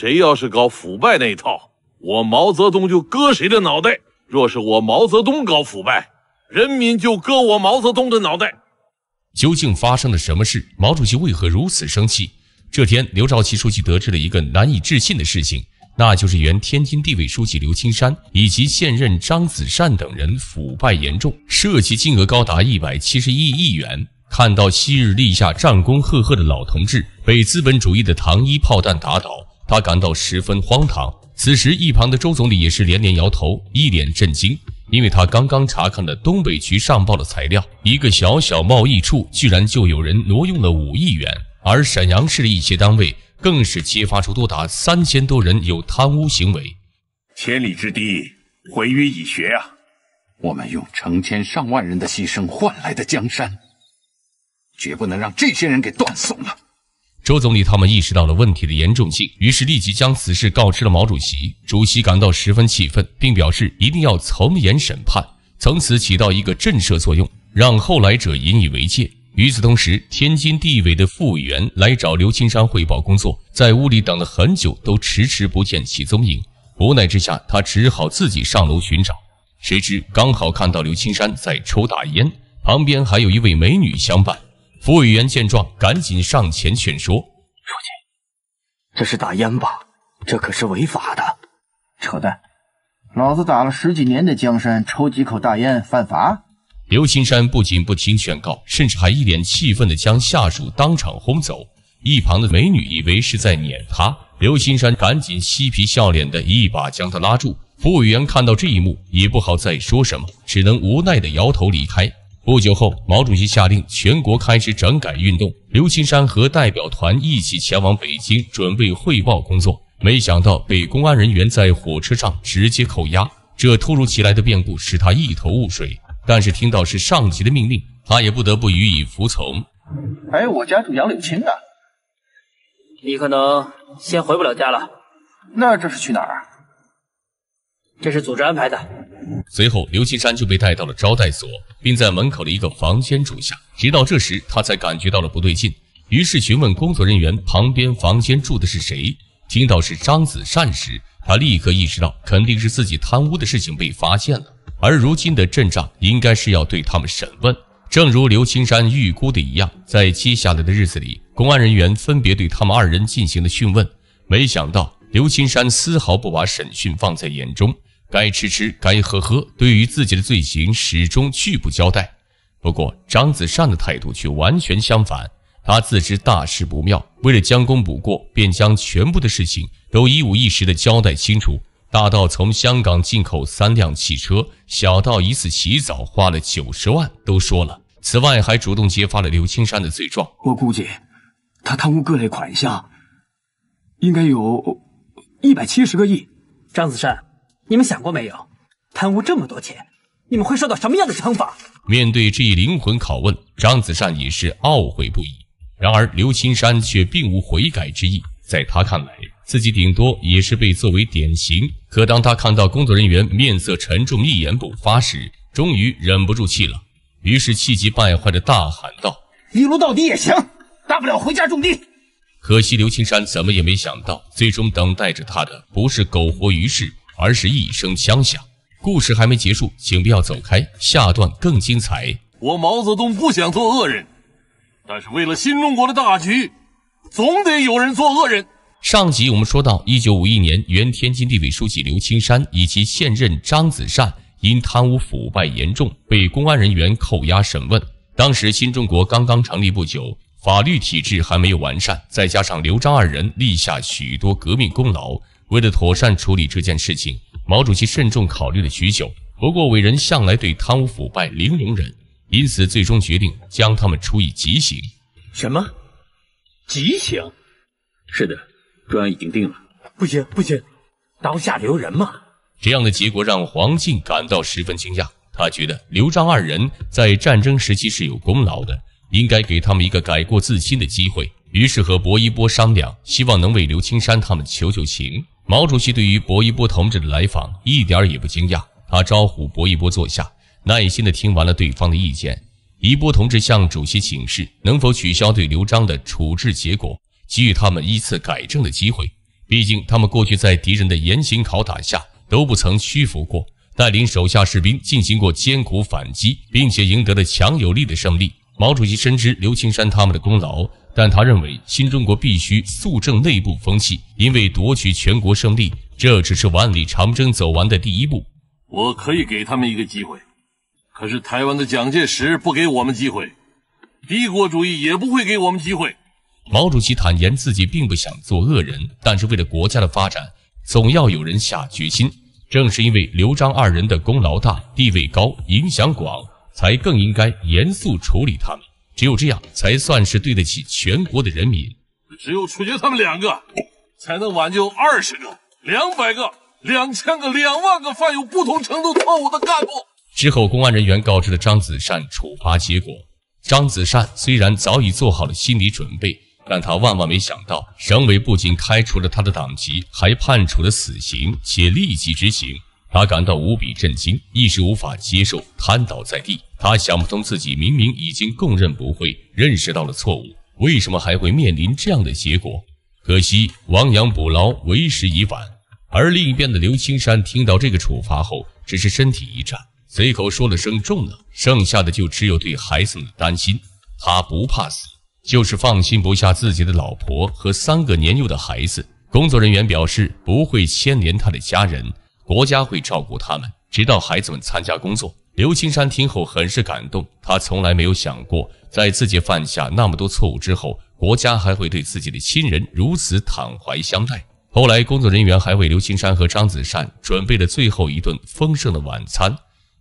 谁要是搞腐败那一套，我毛泽东就割谁的脑袋；若是我毛泽东搞腐败，人民就割我毛泽东的脑袋。究竟发生了什么事？毛主席为何如此生气？这天，刘兆奇书记得知了一个难以置信的事情，那就是原天津地委书记刘青山以及现任张子善等人腐败严重，涉及金额高达一百七十一亿元。看到昔日立下战功赫赫的老同志被资本主义的糖衣炮弹打倒。他感到十分荒唐。此时，一旁的周总理也是连连摇头，一脸震惊，因为他刚刚查看了东北局上报的材料，一个小小贸易处居然就有人挪用了五亿元，而沈阳市的一些单位更是揭发出多达三千多人有贪污行为。千里之堤，毁于蚁穴啊！我们用成千上万人的牺牲换来的江山，绝不能让这些人给断送了。周总理他们意识到了问题的严重性，于是立即将此事告知了毛主席。主席感到十分气愤，并表示一定要从严审判，从此起到一个震慑作用，让后来者引以为戒。与此同时，天津地委的副委员来找刘青山汇报工作，在屋里等了很久，都迟迟不见其踪影。无奈之下，他只好自己上楼寻找，谁知刚好看到刘青山在抽大烟，旁边还有一位美女相伴。服务员见状，赶紧上前劝说：“父亲，这是打烟吧？这可是违法的！”“扯淡，老子打了十几年的江山，抽几口大烟犯法？”刘青山不仅不听劝告，甚至还一脸气愤的将下属当场轰走。一旁的美女以为是在撵他，刘青山赶紧嬉皮笑脸的一把将他拉住。服务员看到这一幕，也不好再说什么，只能无奈的摇头离开。不久后，毛主席下令全国开始整改运动。刘青山和代表团一起前往北京，准备汇报工作，没想到被公安人员在火车上直接扣押。这突如其来的变故使他一头雾水，但是听到是上级的命令，他也不得不予以服从。哎，我家住杨柳青的，你可能先回不了家了。那这是去哪儿？这是组织安排的。随后，刘青山就被带到了招待所，并在门口的一个房间住下。直到这时，他才感觉到了不对劲，于是询问工作人员旁边房间住的是谁。听到是张子善时，他立刻意识到肯定是自己贪污的事情被发现了，而如今的阵仗应该是要对他们审问。正如刘青山预估的一样，在接下来的日子里，公安人员分别对他们二人进行了讯问。没想到，刘青山丝毫不把审讯放在眼中。该吃吃，该喝喝，对于自己的罪行始终拒不交代。不过张子善的态度却完全相反，他自知大事不妙，为了将功补过，便将全部的事情都一五一十的交代清楚。大到从香港进口三辆汽车，小到一次洗澡花了九十万，都说了。此外，还主动揭发了刘青山的罪状。我估计，他贪污各类款项，应该有一百七十个亿。张子善。你们想过没有，贪污这么多钱，你们会受到什么样的惩罚？面对这一灵魂拷问，张子善已是懊悔不已。然而刘青山却并无悔改之意，在他看来，自己顶多也是被作为典型。可当他看到工作人员面色沉重、一言不发时，终于忍不住气了，于是气急败坏的大喊道：“一撸到底也行，大不了回家种地。”可惜刘青山怎么也没想到，最终等待着他的不是苟活于世。而是一声枪响，故事还没结束，请不要走开，下段更精彩。我毛泽东不想做恶人，但是为了新中国的大局，总得有人做恶人。上集我们说到，一九五一年，原天津地委书记刘青山以及现任张子善因贪污腐败严重，被公安人员扣押审问。当时新中国刚刚成立不久，法律体制还没有完善，再加上刘张二人立下许多革命功劳。为了妥善处理这件事情，毛主席慎重考虑了许久。不过，伟人向来对贪污腐败零容忍，因此最终决定将他们处以极刑。什么？极刑？是的，中央已经定了。不行，不行，刀下留人嘛！这样的结果让黄敬感到十分惊讶。他觉得刘璋二人在战争时期是有功劳的，应该给他们一个改过自新的机会。于是和薄一波商量，希望能为刘青山他们求求情。毛主席对于薄一波同志的来访一点也不惊讶，他招呼薄一波坐下，耐心地听完了对方的意见。一波同志向主席请示，能否取消对刘璋的处置结果，给予他们一次改正的机会？毕竟他们过去在敌人的严刑拷打下都不曾屈服过，带领手下士兵进行过艰苦反击，并且赢得了强有力的胜利。毛主席深知刘青山他们的功劳。但他认为，新中国必须肃正内部风气，因为夺取全国胜利这只是万里长征走完的第一步。我可以给他们一个机会，可是台湾的蒋介石不给我们机会，帝国主义也不会给我们机会。毛主席坦言自己并不想做恶人，但是为了国家的发展，总要有人下决心。正是因为刘璋二人的功劳大、地位高、影响广，才更应该严肃处理他们。只有这样，才算是对得起全国的人民。只有处决他们两个，才能挽救二十个、两百个、两千个、两万个犯有不同程度错误的干部。之后，公安人员告知了张子善处罚结果。张子善虽然早已做好了心理准备，但他万万没想到，省委不仅开除了他的党籍，还判处了死刑，且立即执行。他感到无比震惊，一时无法接受，瘫倒在地。他想不通，自己明明已经供认不讳，认识到了错误，为什么还会面临这样的结果？可惜亡羊补牢为时已晚。而另一边的刘青山听到这个处罚后，只是身体一颤，随口说了声“重了”，剩下的就只有对孩子们的担心。他不怕死，就是放心不下自己的老婆和三个年幼的孩子。工作人员表示，不会牵连他的家人，国家会照顾他们，直到孩子们参加工作。刘青山听后很是感动，他从来没有想过，在自己犯下那么多错误之后，国家还会对自己的亲人如此坦怀相待。后来，工作人员还为刘青山和张子善准备了最后一顿丰盛的晚餐。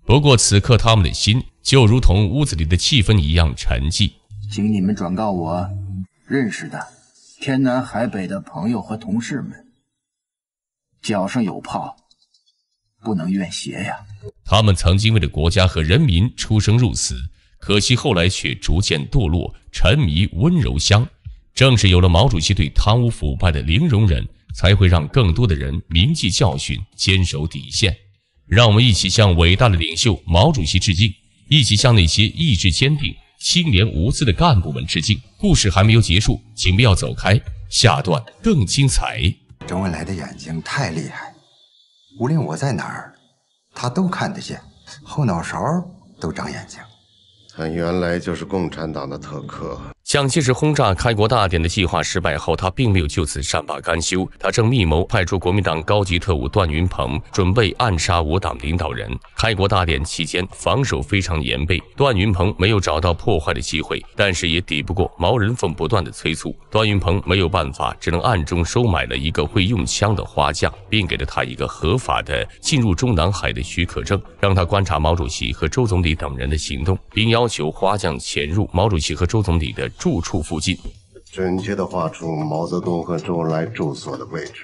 不过，此刻他们的心就如同屋子里的气氛一样沉寂。请你们转告我认识的天南海北的朋友和同事们，脚上有泡，不能怨鞋呀。他们曾经为了国家和人民出生入死，可惜后来却逐渐堕落，沉迷温柔乡。正是有了毛主席对贪污腐败的零容忍，才会让更多的人铭记教训，坚守底线。让我们一起向伟大的领袖毛主席致敬，一起向那些意志坚定、清廉无私的干部们致敬。故事还没有结束，请不要走开，下段更精彩。周恩来的眼睛太厉害，无论我在哪儿。他都看得见，后脑勺都长眼睛。他原来就是共产党的特科。蒋介石轰炸开国大典的计划失败后，他并没有就此善罢甘休。他正密谋派出国民党高级特务段云鹏，准备暗杀我党领导人。开国大典期间，防守非常严备，段云鹏没有找到破坏的机会，但是也抵不过毛人凤不断的催促。段云鹏没有办法，只能暗中收买了一个会用枪的花匠，并给了他一个合法的进入中南海的许可证，让他观察毛主席和周总理等人的行动，并要求花匠潜入毛主席和周总理的。住处附近，准确的画出毛泽东和周恩来住所的位置，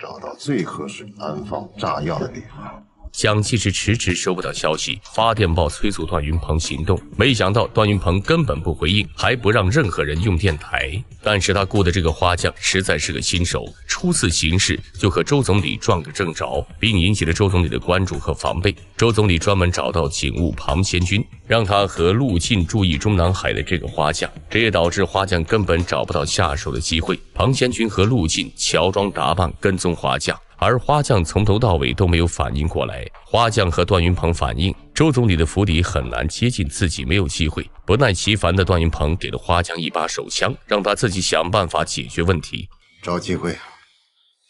找到最合适安放炸药的地方。蒋介石迟迟收不到消息，发电报催促段云鹏行动，没想到段云鹏根本不回应，还不让任何人用电台。但是他雇的这个花匠实在是个新手，初次行事就和周总理撞个正着，并引起了周总理的关注和防备。周总理专门找到警务庞先军，让他和陆进注意中南海的这个花匠，这也导致花匠根本找不到下手的机会。庞先军和陆进乔装打扮跟踪花匠。而花匠从头到尾都没有反应过来。花匠和段云鹏反映，周总理的府邸很难接近，自己没有机会。不耐其烦的段云鹏给了花匠一把手枪，让他自己想办法解决问题。找机会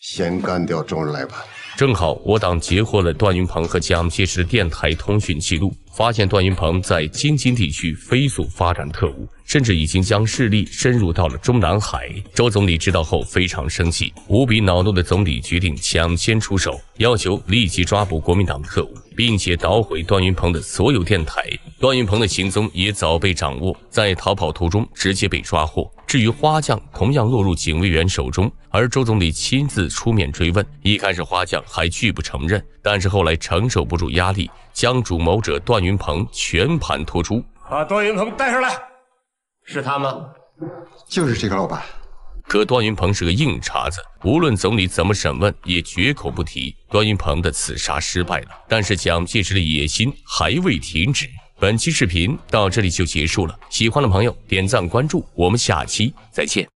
先干掉周恩来吧。正好我党截获了段云鹏和蒋介石的电台通讯记录，发现段云鹏在京津地区飞速发展特务。甚至已经将势力深入到了中南海。周总理知道后非常生气，无比恼怒的总理决定抢先出手，要求立即抓捕国民党特务，并且捣毁段云鹏的所有电台。段云鹏的行踪也早被掌握，在逃跑途中直接被抓获。至于花匠，同样落入警卫员手中，而周总理亲自出面追问。一开始花匠还拒不承认，但是后来承受不住压力，将主谋者段云鹏全盘托出，把段云鹏带上来。是他吗？就是这个老板。可段云鹏是个硬茬子，无论总理怎么审问，也绝口不提段云鹏的刺杀失败了。但是蒋介石的野心还未停止。本期视频到这里就结束了，喜欢的朋友点赞关注，我们下期再见。